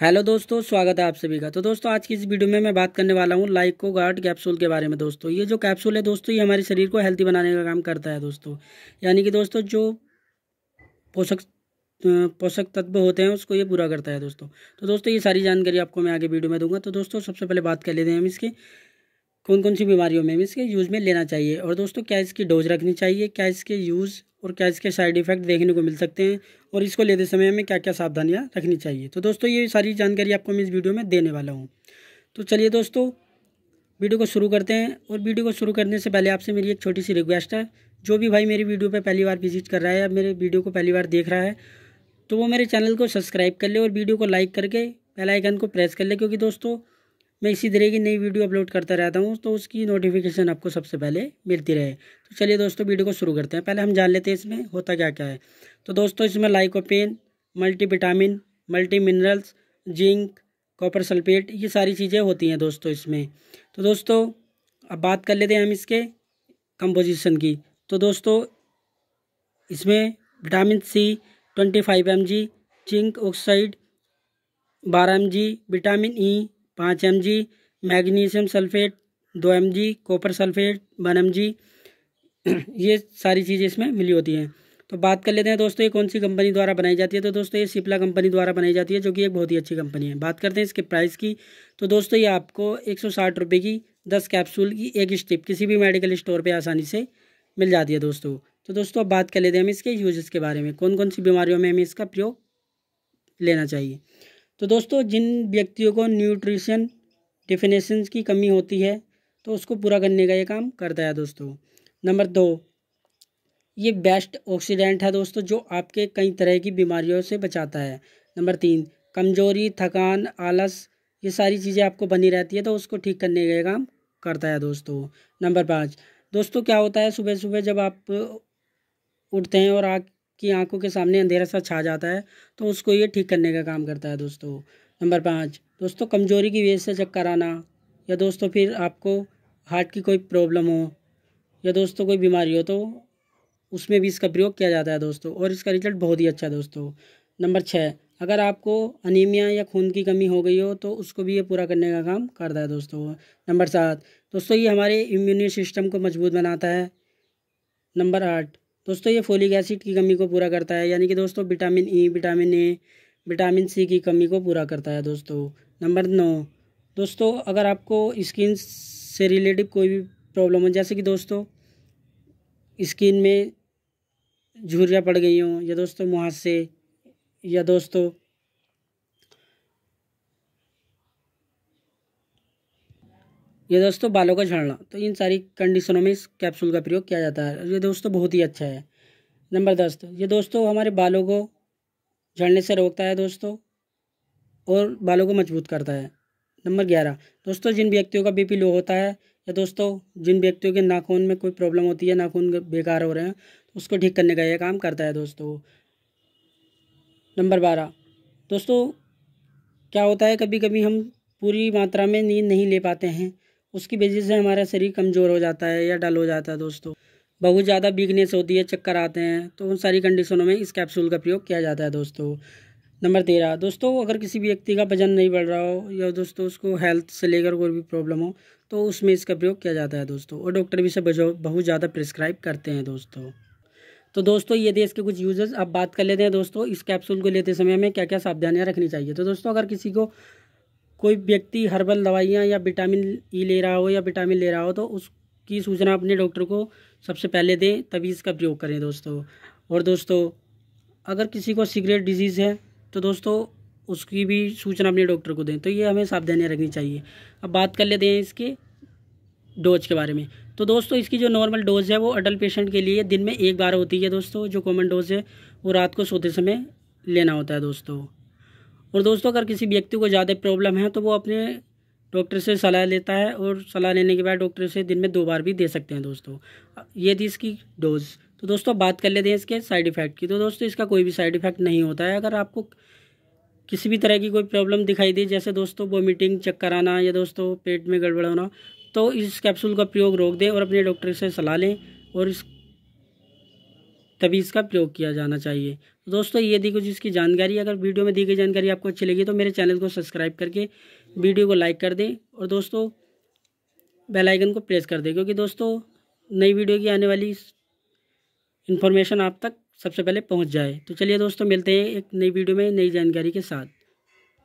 hello दोस्तों स्वागत है आप सभी का तो दोस्तों आज की इस वीडियो में मैं बात करने वाला हूँ लाइको गार्ड कैप्सूल के बारे में दोस्तों ये जो कैप्सूल है दोस्तों ये हमारे शरीर को हेल्थी बनाने का काम करता है दोस्तों यानी कि दोस्तों जो पोषक पोषक तत्व होते हैं उसको ये पूरा करता है दोस्तों तो दोस्तों ये सारी जानकारी आपको मैं आगे वीडियो में दूंगा तो दोस्तों सबसे पहले बात कर लेते हैं हम इसके कौन कौन सी बीमारियों में हम इसके यूज़ में लेना चाहिए और दोस्तों क्या इसकी डोज रखनी चाहिए क्या इसके यूज़ और क्या इसके साइड इफ़ेक्ट देखने को मिल सकते हैं और इसको लेते समय हमें क्या क्या सावधानियाँ रखनी चाहिए तो दोस्तों ये सारी जानकारी आपको मैं इस वीडियो में देने वाला हूँ तो चलिए दोस्तों वीडियो को शुरू करते हैं और वीडियो को शुरू करने से पहले आपसे मेरी एक छोटी सी रिक्वेस्ट है जो भी भाई मेरी वीडियो पर पहली बार विजिट कर रहा है या मेरे वीडियो को पहली बार देख रहा है तो वो मेरे चैनल को सब्सक्राइब कर ले और वीडियो को लाइक करके बेल आइकन को प्रेस कर ले क्योंकि दोस्तों मैं इसी तरह की नई वीडियो अपलोड करता रहता हूँ तो उसकी नोटिफिकेशन आपको सबसे पहले मिलती रहे तो चलिए दोस्तों वीडियो को शुरू करते हैं पहले हम जान लेते हैं इसमें होता क्या क्या है तो दोस्तों इसमें lycopene multi vitamin multi minerals zinc copper sulphate ये सारी चीज़ें होती हैं दोस्तों इसमें तो दोस्तों अब बात कर लेते हैं हम इसके कंपोजिशन की तो दोस्तों इसमें vitamin C twenty five M G zinc oxide बारह एम जी विटामिन ई पाँच एम जी मैग्नीशियम सल्फेट दो M G copper sulphate one M G ये सारी चीज़ें इसमें मिली होती हैं तो बात कर लेते हैं दोस्तों ये कौन सी कंपनी द्वारा बनाई जाती है तो दोस्तों ये सिप्ला कंपनी द्वारा बनाई जाती है जो कि एक बहुत ही अच्छी कंपनी है बात करते हैं इसके प्राइस की तो दोस्तों ये आपको एक सौ साठ रुपये की दस कैप्सूल की एक स्टिप किसी भी मेडिकल स्टोर पर आसानी से मिल जाती है दोस्तों तो दोस्तों अब बात कर लेते हैं हम इसके यूजेस के बारे में कौन कौन सी बीमारियों में हमें इसका प्रयोग लेना चाहिए तो दोस्तों जिन व्यक्तियों को न्यूट्रिशन डिफिनेशन की कमी होती है तो उसको पूरा करने का ये काम करता है दोस्तों नंबर दो ये बेस्ट ऑक्सीडेंट है दोस्तों जो आपके कई तरह की बीमारियों से बचाता है नंबर तीन कमजोरी थकान आलस ये सारी चीज़ें आपको बनी रहती है तो उसको ठीक करने का काम करता है दोस्तों नंबर पाँच दोस्तों क्या होता है सुबह सुबह जब आप उठते हैं और आग की आंखों के सामने अंधेरा सा छा जाता है तो उसको ये ठीक करने का काम करता है दोस्तों नंबर पाँच दोस्तों कमज़ोरी की वजह से चक्कर आना या दोस्तों फिर आपको हार्ट की कोई प्रॉब्लम हो या दोस्तों कोई बीमारी हो तो उसमें भी इसका प्रयोग किया जाता है दोस्तों और इसका रिजल्ट बहुत ही अच्छा है दोस्तों नंबर छः अगर आपको अनिमिया या खून की कमी हो गई हो तो उसको भी ये पूरा करने का काम करता है दोस्तों नंबर सात दोस्तों ये हमारे इम्यूनिटी सिस्टम को मजबूत बनाता है नंबर आठ दोस्तों ये फोलिक एसिड की कमी को पूरा करता है यानी कि दोस्तों vitamin E vitamin A vitamin C की कमी को पूरा करता है दोस्तों नंबर नौ दोस्तों अगर आपको स्किन से रिलेटिव कोई भी प्रॉब्लम हो जैसे कि दोस्तों स्किन में झुरियाँ पड़ गई हों या दोस्तों मुहासे या दोस्तों ये दोस्तों बालों का झड़ना तो इन सारी कंडीशनों में इस कैप्सूल का प्रयोग किया जाता है ये दोस्तों बहुत ही अच्छा है नंबर दस ये दोस्तों हमारे बालों को झड़ने से रोकता है दोस्तों और बालों को मजबूत करता है नंबर ग्यारह दोस्तों जिन व्यक्तियों का बीपी लो होता है या दोस्तों जिन व्यक्तियों के नाखून में कोई प्रॉब्लम होती है नाखून बेकार हो रहे हैं तो उसको ठीक करने का यह काम करता है दोस्तों नंबर बारह दोस्तों क्या होता है कभी कभी हम पूरी मात्रा में नींद नहीं ले पाते हैं उसकी वजह से हमारा शरीर कमज़ोर हो जाता है या डल हो जाता है दोस्तों बहुत ज़्यादा वीकनेस होती है चक्कर आते हैं तो उन सारी कंडीशनों में इस कैप्सूल का प्रयोग किया जाता है दोस्तों नंबर तेरह दोस्तों अगर किसी भी व्यक्ति का वजन नहीं बढ़ रहा हो या दोस्तों उसको हेल्थ से लेकर कोई भी प्रॉब्लम हो तो उसमें इसका प्रयोग किया जाता है दोस्तों और डॉक्टर भी इसे बहुत ज़्यादा प्रिस्क्राइब करते हैं दोस्तों तो दोस्तों ये देश के कुछ यूजर्स अब बात कर लेते हैं दोस्तों इस कैप्सूल को लेते समय हमें क्या क्या सावधानियाँ रखनी चाहिए तो दोस्तों अगर किसी को कोई व्यक्ति हर्बल दवाइयाँ या विटामिन ई ले रहा हो या विटामिन ले रहा हो तो उसकी सूचना अपने डॉक्टर को सबसे पहले दें तभी इसका प्रयोग करें दोस्तों और दोस्तों अगर किसी को सिगरेट डिजीज़ है तो दोस्तों उसकी भी सूचना अपने डॉक्टर को दें तो ये हमें सावधानियाँ रखनी चाहिए अब बात कर लेते हैं इसके डोज के बारे में तो दोस्तों इसकी जो नॉर्मल डोज है वो अडल्ट पेशेंट के लिए दिन में एक बार होती है दोस्तों जो कॉमन डोज है वो रात को सोते समय लेना होता है दोस्तों और दोस्तों अगर किसी व्यक्ति को ज़्यादा प्रॉब्लम है तो वो अपने डॉक्टर से सलाह लेता है और सलाह लेने के बाद डॉक्टर से दिन में दो बार भी दे सकते हैं दोस्तों ये थी इसकी डोज़ तो दोस्तों बात कर लेते हैं इसके साइड इफ़ेक्ट की तो दोस्तों इसका कोई भी साइड इफ़ेक्ट नहीं होता है अगर आपको किसी भी तरह की कोई प्रॉब्लम दिखाई दे जैसे दोस्तों वोमिटिंग चक्कर आना या दोस्तों पेट में गड़बड़ होना तो इस कैप्सूल का प्रयोग रोक दें और अपने डॉक्टर से सलाह लें और इस तभी इसका प्रयोग किया जाना चाहिए तो दोस्तों ये दी कुछ इसकी जानकारी अगर वीडियो में दी गई जानकारी आपको अच्छी लगी तो मेरे चैनल को सब्सक्राइब करके वीडियो को लाइक कर दें और दोस्तों बेल आइकन को प्रेस कर दें क्योंकि दोस्तों नई वीडियो की आने वाली इन्फॉर्मेशन आप तक सबसे पहले पहुँच जाए तो चलिए दोस्तों मिलते हैं एक नई वीडियो में नई जानकारी के साथ